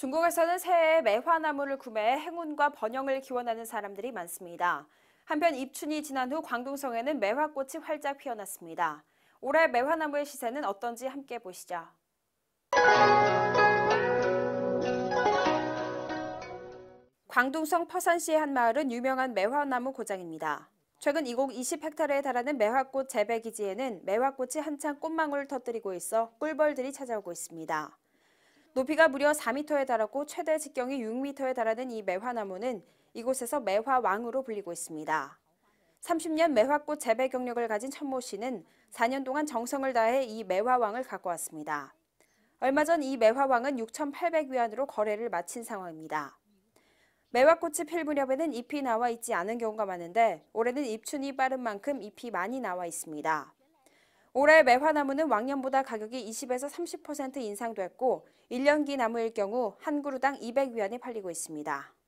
중국에서는 새해 매화나무를 구매해 행운과 번영을 기원하는 사람들이 많습니다. 한편 입춘이 지난 후 광둥성에는 매화꽃이 활짝 피어났습니다. 올해 매화나무의 시세는 어떤지 함께 보시죠. 광둥성 퍼산시의 한 마을은 유명한 매화나무 고장입니다. 최근 이곳 20헥타르에 달하는 매화꽃 재배 기지에는 매화꽃이 한창 꽃망울을 터뜨리고 있어 꿀벌들이 찾아오고 있습니다. 높이가 무려 4m에 달하고 최대 직경이 6m에 달하는 이 매화나무는 이곳에서 매화왕으로 불리고 있습니다. 30년 매화꽃 재배 경력을 가진 천모 씨는 4년 동안 정성을 다해 이 매화왕을 갖고 왔습니다 얼마 전 이 매화왕은 6,800위안으로 거래를 마친 상황입니다. 매화꽃이 필 무렵에는 잎이 나와 있지 않은 경우가 많은데 올해는 입춘이 빠른 만큼 잎이 많이 나와 있습니다. 올해 매화나무는 왕년보다 가격이 20에서 30% 인상됐고 1년기 나무일 경우 한 그루당 200위안이 팔리고 있습니다.